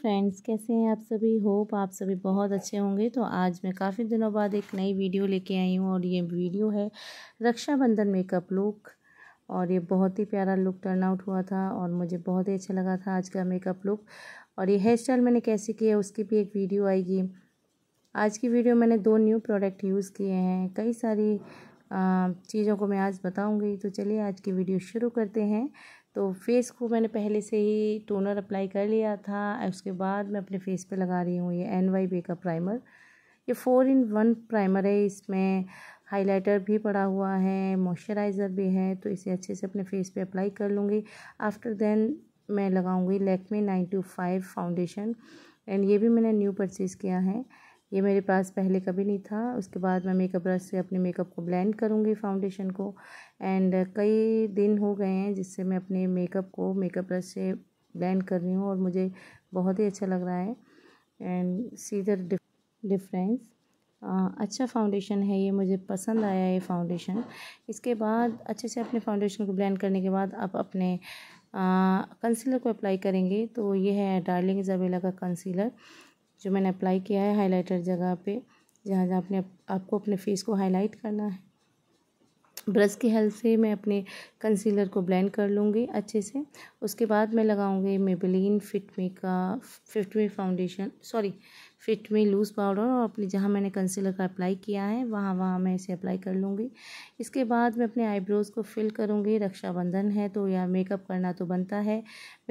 friends कैसे हैं आप सभी होप आप सभी बहुत अच्छे होंगे तो आज मैं काफ़ी दिनों बाद एक नई वीडियो लेके आई हूँ और ये वीडियो है रक्षाबंधन मेकअप लुक और ये बहुत ही प्यारा लुक टर्न आउट हुआ था और मुझे बहुत ही अच्छा लगा था आज का मेकअप लुक और ये हेयर स्टाइल मैंने कैसे किया उसकी भी एक वीडियो आएगी आज की वीडियो मैंने दो न्यू प्रोडक्ट यूज़ किए हैं कई सारी चीज़ों को मैं आज बताऊंगी तो चलिए आज की वीडियो शुरू करते हैं तो फेस को मैंने पहले से ही टोनर अप्लाई कर लिया था उसके बाद मैं अपने फेस पे लगा रही हूँ ये एन वाई बे का प्राइमर ये फ़ोर इन वन प्राइमर है इसमें हाइलाइटर भी पड़ा हुआ है मॉइस्चराइज़र भी है तो इसे अच्छे से अपने फेस पे अप्लाई कर लूँगी आफ्टर देन मैं लगाऊँगी Lakme nine two five foundation and ये भी मैंने न्यू परचेज़ किया है ये मेरे पास पहले कभी नहीं था उसके बाद मैं मेकअप ब्रश से अपने मेकअप को ब्लेंड करूँगी फाउंडेशन को एंड कई दिन हो गए हैं जिससे मैं अपने मेकअप को मेकअप ब्रश से ब्लेंड कर रही हूँ और मुझे बहुत ही अच्छा लग रहा है एंड सीधर द डिफरेंस अच्छा फाउंडेशन है ये मुझे पसंद आया ये फाउंडेशन इसके बाद अच्छे से अपने फाउंडेशन को ब्लेंड करने के बाद आप अपने कंसीलर uh, को अप्लाई करेंगे तो ये है डार्लिंग जबेला का कंसीलर जो मैंने अप्लाई किया है हाईलाइटर जगह पे जहाँ जहाँ अपने आपको अपने फेस को हाईलाइट करना है ब्रश की हेल्प से मैं अपने कंसीलर को ब्लेंड कर लूँगी अच्छे से उसके बाद मैं लगाऊँगी मेबलिन फिटमी का Fit Me foundation sorry Fit Me loose powder और अपने जहाँ मैंने कंसीलर का अप्लाई किया है वहाँ वहाँ मैं इसे अप्लाई कर लूँगी इसके बाद मैं अपने आईब्रोज़ को फिल करूँगी रक्षाबंधन है तो या मेकअप करना तो बनता है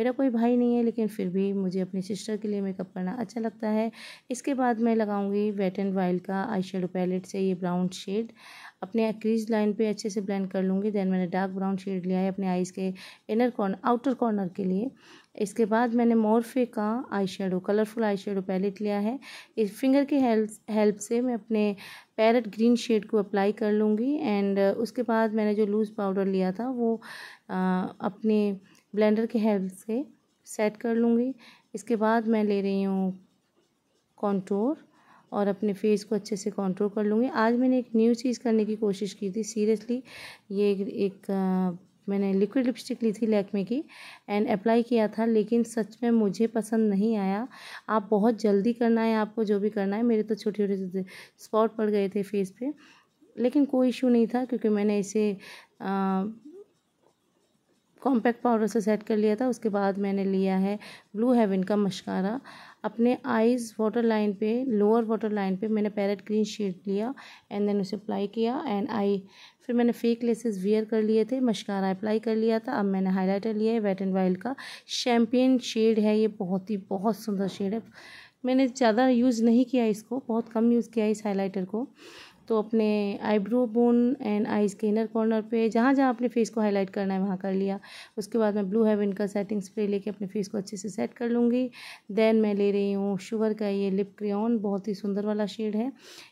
मेरा कोई भाई नहीं है लेकिन फिर भी मुझे अपनी सिस्टर के लिए मेकअप करना अच्छा लगता है इसके बाद मैं लगाऊंगी वेट एंड वाइल्ड का आई शेडो पैलेट से ये ब्राउन शेड अपने क्रीज लाइन पे अच्छे से ब्लेंड कर लूँगी देन मैंने डार्क ब्राउन शेड लिया है अपने आइज़ के इनर कॉर्नर आउटर कॉर्नर के लिए इसके बाद मैंने मोरफे का eye shadow colourful eye shadow palette लिया है इस फिंगर की हेल्प हेल्प से मैं अपने पैरट ग्रीन शेड को अप्लाई कर लूँगी एंड उसके बाद मैंने जो लूज़ पाउडर लिया था वो आ, अपने ब्लेंडर की हेल्प से सेट कर लूँगी इसके बाद मैं ले रही हूँ कॉन्ट्रोल और अपने फेस को अच्छे से कॉन्ट्रोल कर लूँगी आज मैंने एक न्यू चीज़ करने की कोशिश की थी सीरियसली ये एक, एक आ, मैंने लिक्विड लिपस्टिक ली थी लैकमे की एंड अप्लाई किया था लेकिन सच में मुझे पसंद नहीं आया आप बहुत जल्दी करना है आपको जो भी करना है मेरे तो छोटे छोटे स्पॉट पड़ गए थे फेस पे लेकिन कोई इशू नहीं था क्योंकि मैंने इसे आ, कॉम्पैक्ट पाउडर से सेट कर लिया था उसके बाद मैंने लिया है ब्लू हेवन का मशकारा अपने आईज़ वाटर लाइन पे लोअर वाटर लाइन पे मैंने पैरेट ग्रीन शेड लिया एंड देन उसे अप्लाई किया एंड आई फिर मैंने फेक लेसेस वेयर कर लिए थे मशकारा अप्लाई कर लिया था अब मैंने हाइलाइटर लिया है वेट एंड वाइल्ड का शैम्पियन शेड है ये बहुत ही बहुत सुंदर शेड है मैंने ज़्यादा यूज़ नहीं किया इसको बहुत कम यूज़ किया इस हाईलाइटर को तो अपने आईब्रो बोन एंड आईज़ के इनर कॉर्नर पे जहाँ जहाँ अपने फेस को हाईलाइट करना है वहाँ कर लिया उसके बाद मैं ब्लू हेवन का सेटिंग स्प्रे लेके अपने फेस को अच्छे से सेट कर लूँगी देन मैं ले रही हूँ शुगर का ये लिप क्रियॉन बहुत ही सुंदर वाला शेड है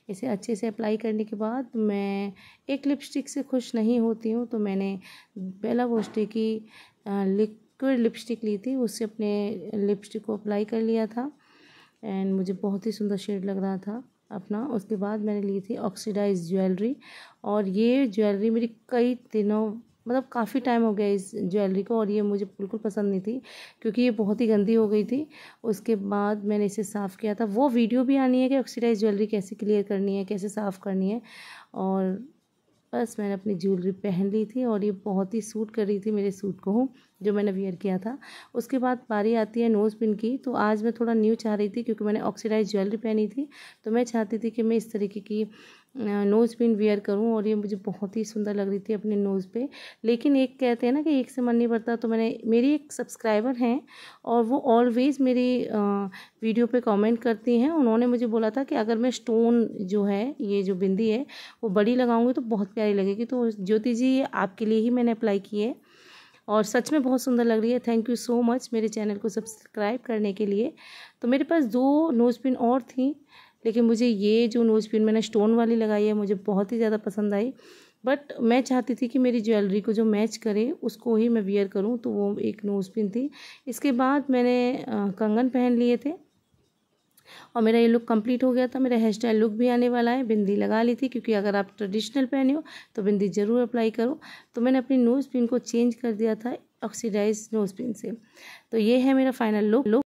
इसे अच्छे से अप्लाई करने के बाद मैं एक लिपस्टिक से खुश नहीं होती हूँ तो मैंने बेला वोस्टे की लिक्विड लिपस्टिक ली थी उससे अपने लिपस्टिक को अप्लाई कर लिया था एंड मुझे बहुत ही सुंदर शेड लग रहा था अपना उसके बाद मैंने ली थी ऑक्सीडाइज ज्वेलरी और ये ज्वेलरी मेरी कई दिनों मतलब काफ़ी टाइम हो गया इस ज्वेलरी को और ये मुझे बिल्कुल पसंद नहीं थी क्योंकि ये बहुत ही गंदी हो गई थी उसके बाद मैंने इसे साफ़ किया था वो वीडियो भी आनी है कि ऑक्सीडाइज ज्वेलरी कैसे क्लियर करनी है कैसे साफ़ करनी है और बस मैंने अपनी ज्वेलरी पहन ली थी और ये बहुत ही सूट कर रही थी मेरे सूट को जो मैंने वेयर किया था उसके बाद बारी आती है नोज़ पिन की तो आज मैं थोड़ा न्यू चाह रही थी क्योंकि मैंने ऑक्सीडाइज ज्वेलरी पहनी थी तो मैं चाहती थी कि मैं इस तरीके की नोज़ पिन वेयर करूं और ये मुझे बहुत ही सुंदर लग रही थी अपने नोज़ पे लेकिन एक कहते हैं ना कि एक से मन नहीं पड़ता तो मैंने मेरी एक सब्सक्राइबर हैं और वो ऑलवेज़ मेरी वीडियो पे कमेंट करती हैं उन्होंने मुझे बोला था कि अगर मैं स्टोन जो है ये जो बिंदी है वो बड़ी लगाऊंगी तो बहुत प्यारी लगेगी तो ज्योति जी आपके लिए ही मैंने अप्लाई की है और सच में बहुत सुंदर लग रही है थैंक यू सो मच मेरे चैनल को सब्सक्राइब करने के लिए तो मेरे पास दो नोज पिन और थी लेकिन मुझे ये जो नोज पिन मैंने स्टोन वाली लगाई है मुझे बहुत ही ज़्यादा पसंद आई बट मैं चाहती थी कि मेरी ज्वेलरी को जो मैच करे उसको ही मैं वियर करूँ तो वो एक नोज पिन थी इसके बाद मैंने कंगन पहन लिए थे और मेरा ये लुक कंप्लीट हो गया था मेरा हेयर स्टाइल लुक भी आने वाला है बिंदी लगा ली थी क्योंकि अगर आप ट्रेडिशनल पहने हो तो बिंदी ज़रूर अप्लाई करो तो मैंने अपनी नोज़ पिन को चेंज कर दिया था ऑक्सीडाइज नोज़ पिन से तो ये है मेरा फाइनल लुक लुक